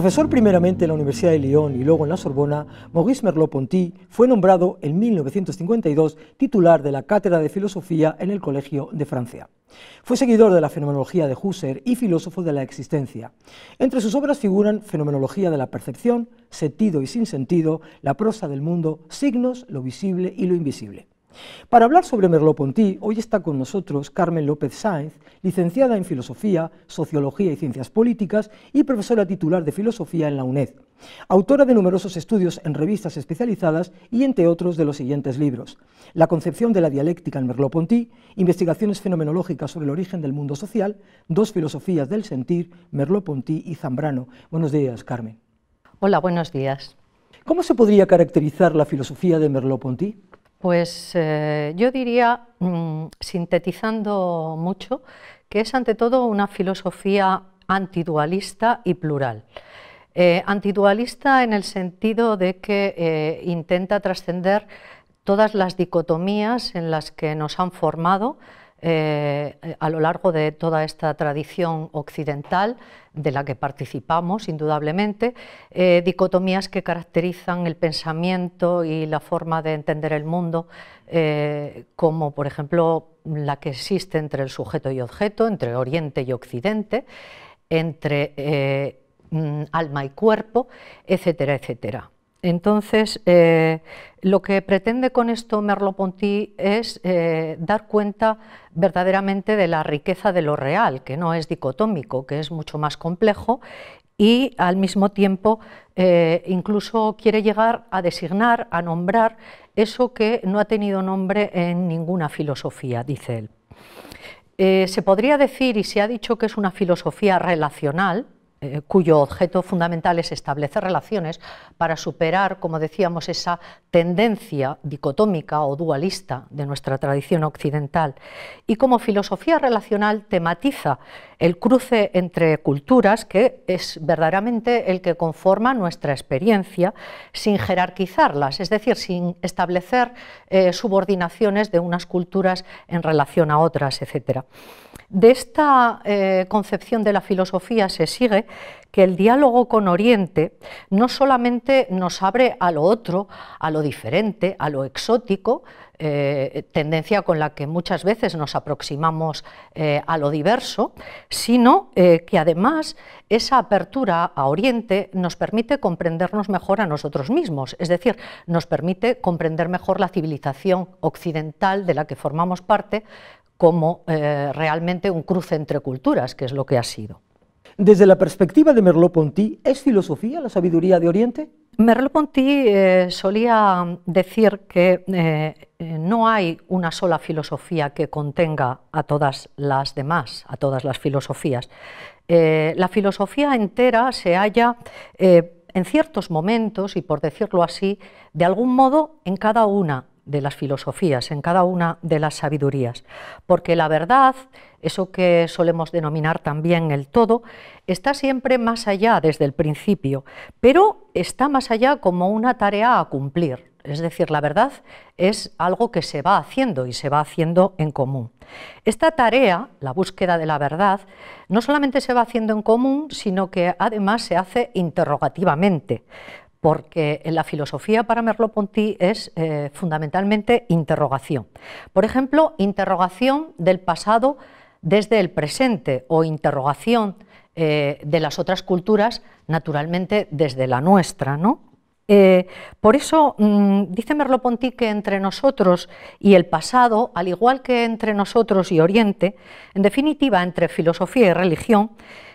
Profesor primeramente en la Universidad de Lyon y luego en la Sorbona, Maurice Merleau-Ponty fue nombrado en 1952 titular de la Cátedra de Filosofía en el Colegio de Francia. Fue seguidor de la fenomenología de Husserl y filósofo de la existencia. Entre sus obras figuran Fenomenología de la percepción, Sentido y sin sentido, La prosa del mundo, Signos, lo visible y lo invisible. Para hablar sobre Merleau-Ponty, hoy está con nosotros Carmen López Sáenz, licenciada en Filosofía, Sociología y Ciencias Políticas y profesora titular de Filosofía en la UNED, autora de numerosos estudios en revistas especializadas y, entre otros, de los siguientes libros: La concepción de la dialéctica en Merleau-Ponty, Investigaciones fenomenológicas sobre el origen del mundo social, Dos filosofías del sentir, Merleau-Ponty y Zambrano. Buenos días, Carmen. Hola, buenos días. ¿Cómo se podría caracterizar la filosofía de Merleau-Ponty? Pues eh, yo diría, mm, sintetizando mucho, que es ante todo una filosofía antidualista y plural. Eh, antidualista en el sentido de que eh, intenta trascender todas las dicotomías en las que nos han formado, eh, a lo largo de toda esta tradición occidental de la que participamos, indudablemente, eh, dicotomías que caracterizan el pensamiento y la forma de entender el mundo, eh, como por ejemplo la que existe entre el sujeto y objeto, entre Oriente y Occidente, entre mm, alma y cuerpo, etcétera, etcétera. Entonces, eh, lo que pretende con esto Merleau-Ponty es eh, dar cuenta verdaderamente de la riqueza de lo real, que no es dicotómico, que es mucho más complejo y al mismo tiempo eh, incluso quiere llegar a designar, a nombrar eso que no ha tenido nombre en ninguna filosofía, dice él. se podría decir, y se ha dicho que es una filosofía relacional, eh, cuyo objeto fundamental es establecer relaciones para superar, como decíamos, esa tendencia dicotómica o dualista de nuestra tradición occidental. Y como filosofía relacional tematiza el cruce entre culturas que es verdaderamente el que conforma nuestra experiencia sin jerarquizarlas, es decir, sin establecer eh, subordinaciones de unas culturas en relación a otras, etcétera. De esta eh, concepción de la filosofía se sigue que el diálogo con Oriente no solamente nos abre a lo otro, a lo diferente, a lo exótico, eh, tendencia con la que muchas veces nos aproximamos eh, a lo diverso, sino que además esa apertura a Oriente nos permite comprendernos mejor a nosotros mismos, es decir, nos permite comprender mejor la civilización occidental de la que formamos parte, como eh, realmente un cruce entre culturas, que es lo que ha sido. Desde la perspectiva de Merleau-Ponty, ¿es filosofía la sabiduría de Oriente? Merleau-Ponty eh, solía decir que eh, no hay una sola filosofía que contenga a todas las demás, a todas las filosofías. la filosofía entera se halla en ciertos momentos, y por decirlo así, de algún modo en cada una de las filosofías, en cada una de las sabidurías, porque la verdad, eso que solemos denominar también el todo, está siempre más allá desde el principio, pero está más allá como una tarea a cumplir. Es decir, la verdad es algo que se va haciendo y se va haciendo en común. Esta tarea, la búsqueda de la verdad, no solamente se va haciendo en común, sino que además se hace interrogativamente porque la filosofía para Merleau-Ponty es eh, fundamentalmente interrogación. Por ejemplo, interrogación del pasado desde el presente o interrogación eh, de las otras culturas, naturalmente desde la nuestra. ¿no? Eh, por eso mm, dice Merleau-Ponty que entre nosotros y el pasado, al igual que entre nosotros y Oriente, en definitiva entre filosofía y religión,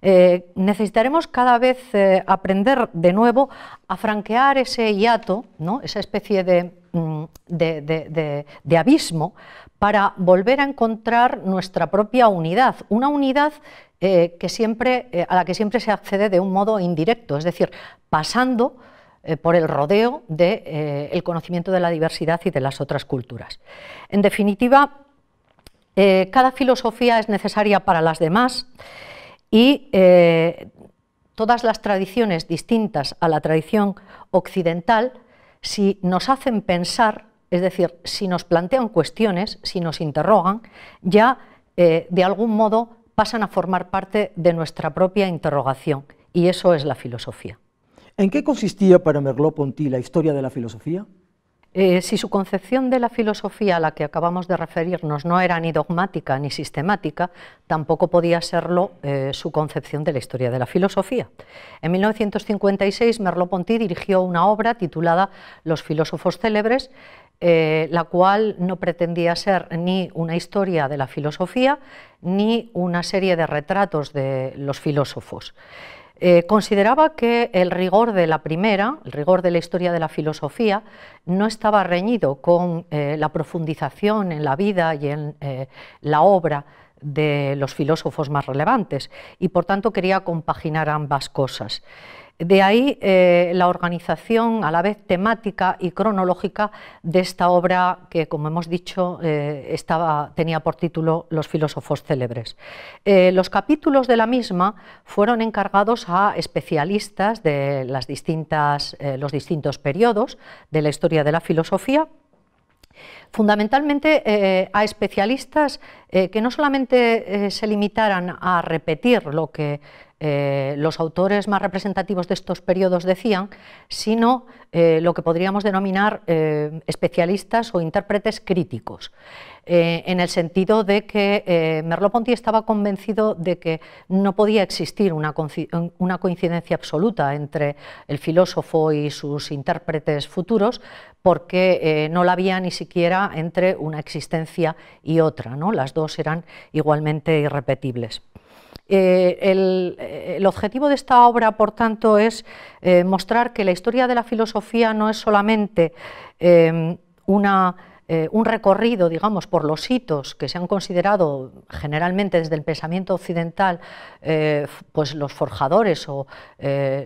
eh, necesitaremos cada vez eh, aprender de nuevo a franquear ese hiato, esa especie mm, de, abismo, para volver a encontrar nuestra propia unidad, una unidad eh, a la que siempre se accede de un modo indirecto, es decir, pasando por el rodeo del conocimiento de la diversidad y de las otras culturas. En definitiva, cada filosofía es necesaria para las demás y eh, todas las tradiciones distintas a la tradición occidental, si nos hacen pensar, es decir, si nos plantean cuestiones, si nos interrogan, ya eh, de algún modo pasan a formar parte de nuestra propia interrogación, y eso es la filosofía. ¿En qué consistía para Merleau-Ponty la historia de la filosofía? Eh, si su concepción de la filosofía a la que acabamos de referirnos no era ni dogmática ni sistemática, tampoco podía serlo eh, su concepción de la historia de la filosofía. En 1956 Merleau-Ponty dirigió una obra titulada Los filósofos célebres, eh, la cual no pretendía ser ni una historia de la filosofía ni una serie de retratos de los filósofos. Eh, consideraba que el rigor de la primera, el rigor de la historia de la filosofía, no estaba reñido con eh, la profundización en la vida y en eh, la obra de los filósofos más relevantes y por tanto quería compaginar ambas cosas. De ahí eh, la organización a la vez temática y cronológica de esta obra que, como hemos dicho, eh, tenía por título Los filósofos célebres. Eh, los capítulos de la misma fueron encargados a especialistas de las distintas, los distintos periodos de la historia de la filosofía fundamentalmente a especialistas que no solamente se limitaran a repetir lo que eh, los autores más representativos de estos periodos decían, sino eh, lo que podríamos denominar eh, especialistas o intérpretes críticos, en el sentido de que Merleau-Ponty estaba convencido de que no podía existir una, una coincidencia absoluta entre el filósofo y sus intérpretes futuros, porque no la había ni siquiera entre una existencia y otra, ¿no? las dos eran igualmente irrepetibles. Eh, eh, el, objetivo de esta obra, por tanto, es eh, mostrar que la historia de la filosofía no es solamente una, un recorrido, digamos, por los hitos que se han considerado generalmente desde el pensamiento occidental, pues los forjadores de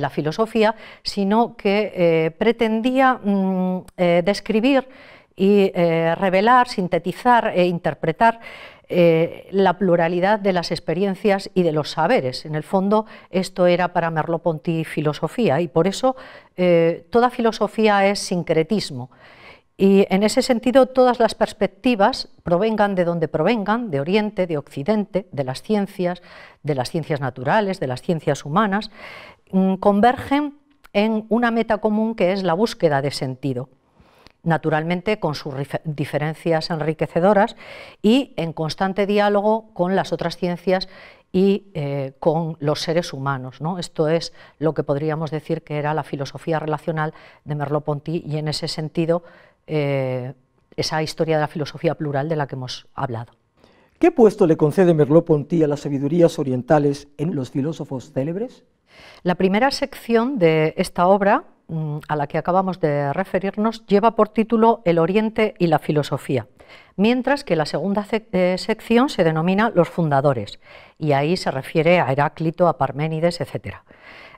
la filosofía, sino que pretendía mm, describir y revelar, sintetizar e interpretar eh, la pluralidad de las experiencias y de los saberes. En el fondo, esto era para Merleau-Ponty filosofía y por eso eh, toda filosofía es sincretismo. Y en ese sentido, todas las perspectivas, provengan de donde provengan, de Oriente, de Occidente, de las ciencias, de las ciencias naturales, de las ciencias humanas, mm, convergen en una meta común que es la búsqueda de sentido naturalmente con sus diferencias enriquecedoras y en constante diálogo con las otras ciencias y eh, con los seres humanos. ¿no? Esto es lo que podríamos decir que era la filosofía relacional de Merleau-Ponty y en ese sentido eh, esa historia de la filosofía plural de la que hemos hablado. ¿Qué puesto le concede Merleau-Ponty a las sabidurías orientales en los filósofos célebres? La primera sección de esta obra Mm, a la que acabamos de referirnos lleva por título El Oriente y la Filosofía mientras que la segunda eh, sección se denomina los fundadores, y ahí se refiere a Heráclito, a Parménides, etc.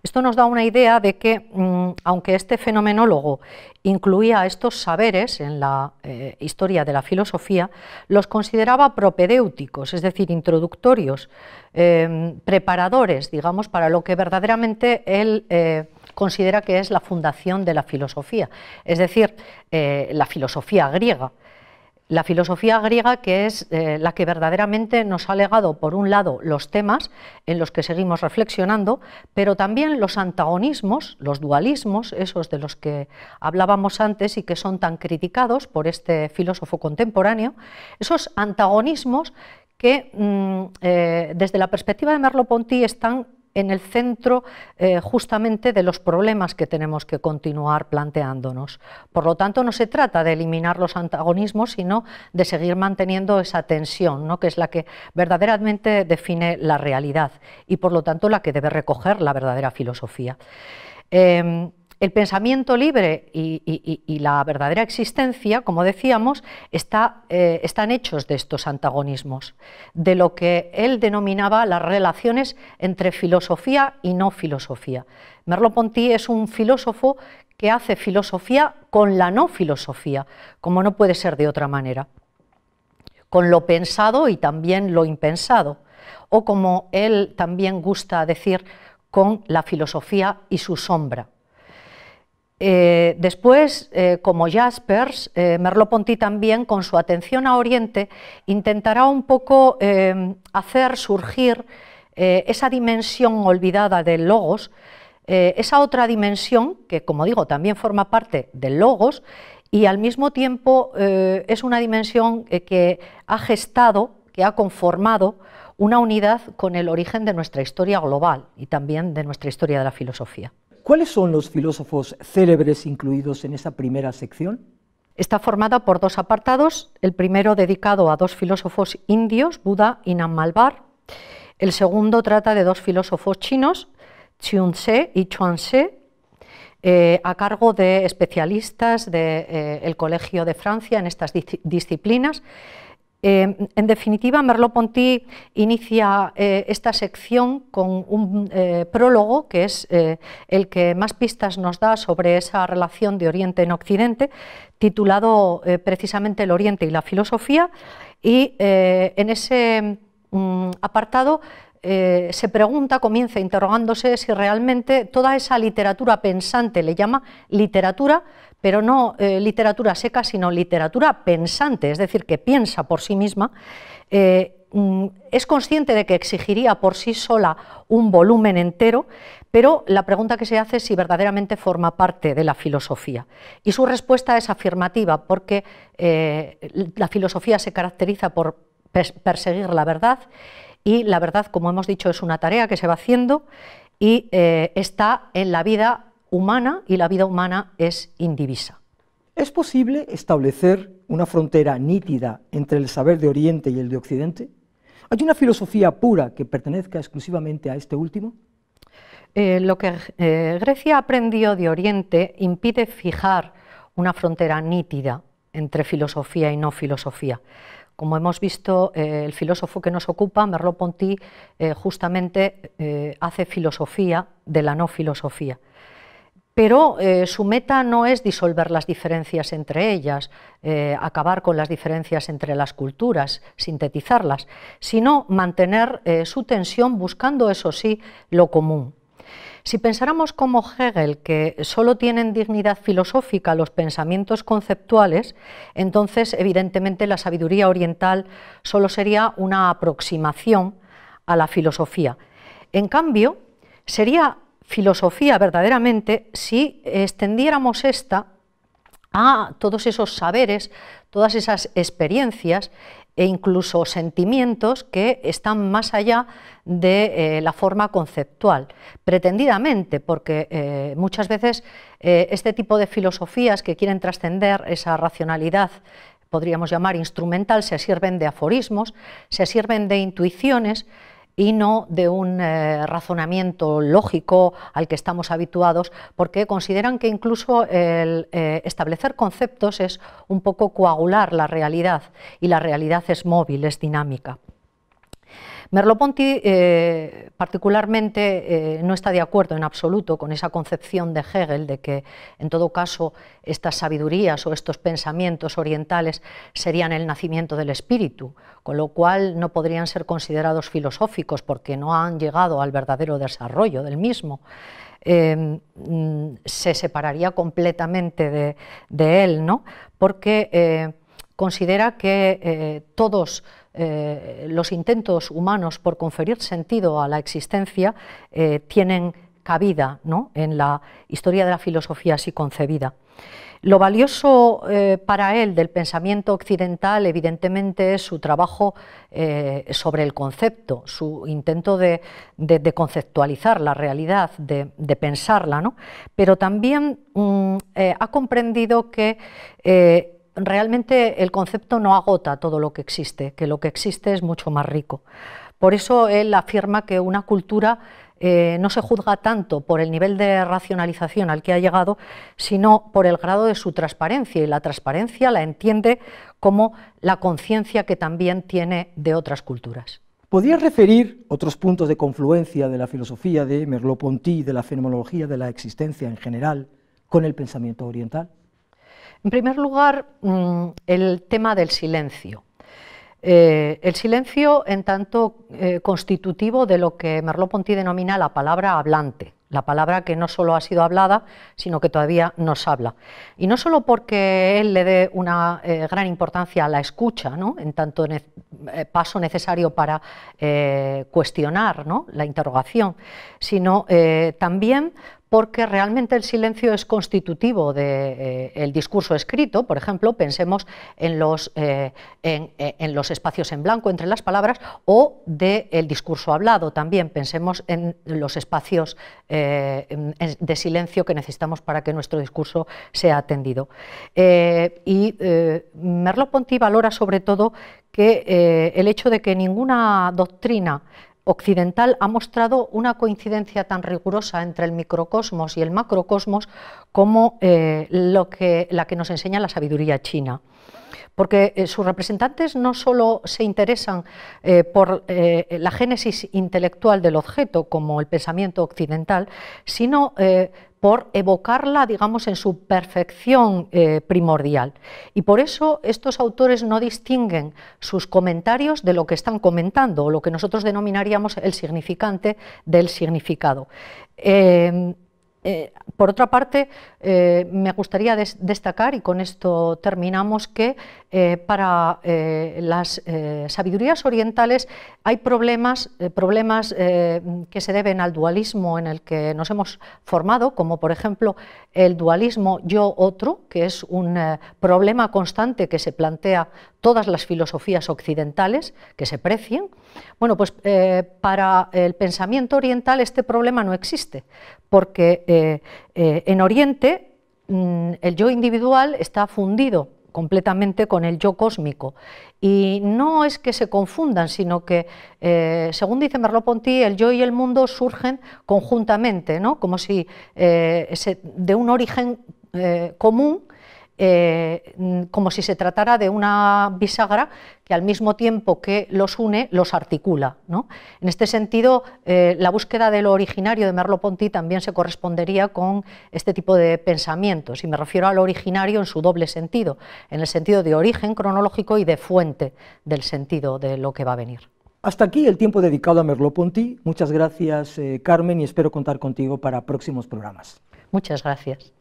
Esto nos da una idea de que, mm, aunque este fenomenólogo incluía estos saberes en la eh, historia de la filosofía, los consideraba propedéuticos, es decir, introductorios, em, preparadores, digamos, para lo que verdaderamente él eh, considera que es la fundación de la filosofía, es decir, la filosofía griega. La filosofía griega que es eh, la que verdaderamente nos ha legado, por un lado, los temas en los que seguimos reflexionando, pero también los antagonismos, los dualismos, esos de los que hablábamos antes y que son tan criticados por este filósofo contemporáneo, esos antagonismos que mm, eh, desde la perspectiva de Merleau-Ponty están en el centro eh, justamente de los problemas que tenemos que continuar planteándonos. Por lo tanto, no se trata de eliminar los antagonismos, sino de seguir manteniendo esa tensión, ¿no? que es la que verdaderamente define la realidad y, por lo tanto, la que debe recoger la verdadera filosofía. Em, el pensamiento libre y, la verdadera existencia, como decíamos, eh, están hechos de estos antagonismos, de lo que él denominaba las relaciones entre filosofía y no filosofía. Merleau-Ponty es un filósofo que hace filosofía con la no filosofía, como no puede ser de otra manera, con lo pensado y también lo impensado, o como él también gusta decir, con la filosofía y su sombra. Eh, después, eh, como Jaspers, eh, Merleau-Ponty también, con su atención a Oriente, intentará un poco eh, hacer surgir esa dimensión olvidada del logos, esa otra dimensión que, como digo, también forma parte del logos y al mismo tiempo es una dimensión que ha gestado, que ha conformado una unidad con el origen de nuestra historia global y también de nuestra historia de la filosofía. ¿Cuáles son los filósofos célebres incluidos en esa primera sección? Está formada por dos apartados, el primero dedicado a dos filósofos indios, Buda y Nammalbar, el segundo trata de dos filósofos chinos, Tse y Chuanse, eh, a cargo de especialistas del eh, Colegio de Francia en estas disciplinas, eh, en definitiva, Merleau-Ponty inicia eh, esta sección con un eh, prólogo que es el que más pistas nos da sobre esa relación de Oriente en Occidente, titulado precisamente El Oriente y la filosofía, y en ese mm, apartado eh, se pregunta, comienza interrogándose si realmente toda esa literatura pensante, le llama literatura, pero no eh, literatura seca, sino literatura pensante, es decir, que piensa por sí misma, eh, mm, es consciente de que exigiría por sí sola un volumen entero, pero la pregunta que se hace es si verdaderamente forma parte de la filosofía. Y su respuesta es afirmativa, porque la filosofía se caracteriza por perseguir la verdad y la verdad, como hemos dicho, es una tarea que se va haciendo y eh, está en la vida humana y la vida humana es indivisa. ¿Es posible establecer una frontera nítida entre el saber de Oriente y el de Occidente? ¿Hay una filosofía pura que pertenezca exclusivamente a este último? Eh, lo que eh, Grecia aprendió de Oriente impide fijar una frontera nítida entre filosofía y no filosofía. Como hemos visto, eh, el filósofo que nos ocupa, Merleau-Ponty, eh, justamente eh, hace filosofía de la no filosofía. Pero su meta no es disolver las diferencias entre ellas, acabar con las diferencias entre las culturas, sintetizarlas, sino mantener su tensión buscando, eso sí, lo común. Si pensáramos como Hegel que solo tienen dignidad filosófica los pensamientos conceptuales, entonces evidentemente la sabiduría oriental solo sería una aproximación a la filosofía. En cambio, sería filosofía verdaderamente si extendiéramos esta a todos esos saberes, todas esas experiencias e incluso sentimientos que están más allá de eh, la forma conceptual, pretendidamente, porque eh, muchas veces eh, este tipo de filosofías que quieren trascender esa racionalidad podríamos llamar instrumental, se sirven de aforismos, se sirven de intuiciones y no de un eh, razonamiento lógico al que estamos habituados, porque consideran que incluso el eh, establecer conceptos es un poco coagular la realidad y la realidad es móvil, es dinámica. Merleau-Ponty eh, particularmente eh, no está de acuerdo en absoluto con esa concepción de Hegel de que en todo caso estas sabidurías o estos pensamientos orientales serían el nacimiento del espíritu, con lo cual no podrían ser considerados filosóficos porque no han llegado al verdadero desarrollo del mismo. Eh, mm, se separaría completamente de, de él, ¿no? porque considera que todos eh, los intentos humanos por conferir sentido a la existencia eh, tienen cabida en la historia de la filosofía así concebida. Lo valioso eh, para él del pensamiento occidental, evidentemente, es su trabajo sobre el concepto, su intento de, conceptualizar la realidad, de, pensarla, pero también mm, ha comprendido que realmente el concepto no agota todo lo que existe, que lo que existe es mucho más rico. Por eso él afirma que una cultura eh, no se juzga tanto por el nivel de racionalización al que ha llegado, sino por el grado de su transparencia, y la transparencia la entiende como la conciencia que también tiene de otras culturas. ¿Podrías referir otros puntos de confluencia de la filosofía de Merleau-Ponty, de la fenomenología de la existencia en general, con el pensamiento oriental? En primer lugar, mm, el tema del silencio. Eh, el silencio en tanto eh, constitutivo de lo que Merleau-Ponty denomina la palabra hablante, la palabra que no solo ha sido hablada, sino que todavía nos habla. Y no solo porque él le dé una eh, gran importancia a la escucha, en tanto paso necesario para cuestionar la interrogación, sino también porque realmente el silencio es constitutivo del eh, discurso escrito. Por ejemplo, pensemos en los, eh, eh, en, los espacios en blanco entre las palabras o del discurso hablado también. Pensemos en los espacios de silencio que necesitamos para que nuestro discurso sea atendido. y Merlo ponty valora sobre todo que el hecho de que ninguna doctrina occidental ha mostrado una coincidencia tan rigurosa entre el microcosmos y el macrocosmos como eh, lo que, la que nos enseña la sabiduría china. Porque eh, sus representantes no solo se interesan eh, por la génesis intelectual del objeto, como el pensamiento occidental, sino por evocarla, digamos, en su perfección eh, primordial. Y por eso estos autores no distinguen sus comentarios de lo que están comentando, o lo que nosotros denominaríamos el significante del significado. Em, eh, por otra parte, eh, me gustaría destacar, y con esto terminamos, que eh, para eh, las eh, sabidurías orientales hay problemas, problemas que se deben al dualismo en el que nos hemos formado, como por ejemplo el dualismo yo-otro, que es un problema constante que se plantea todas las filosofías occidentales que se precien. Bueno, pues para el pensamiento oriental este problema no existe, porque en Oriente mm, el yo individual está fundido completamente con el yo cósmico. Y no es que se confundan, sino que, eh, según dice Merleau-Ponty, el yo y el mundo surgen conjuntamente, ¿no? como si eh, de un origen eh, común eh, como si se tratara de una bisagra que al mismo tiempo que los une, los articula. En este sentido, eh, la búsqueda de lo originario de Merleau-Ponty también se correspondería con este tipo de pensamientos, y me refiero al originario en su doble sentido, en el sentido de origen cronológico y de fuente del sentido de lo que va a venir. Hasta aquí el tiempo dedicado a Merleau-Ponty. Muchas gracias, eh, Carmen, y espero contar contigo para próximos programas. Muchas gracias.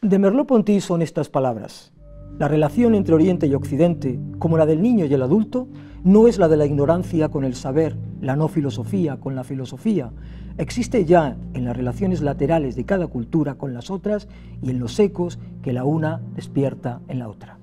De Merleau-Ponty son estas palabras. La relación entre Oriente y Occidente, como la del niño y el adulto, no es la de la ignorancia con el saber, la no filosofía con la filosofía. Existe ya en las relaciones laterales de cada cultura con las otras y en los ecos que la una despierta en la otra.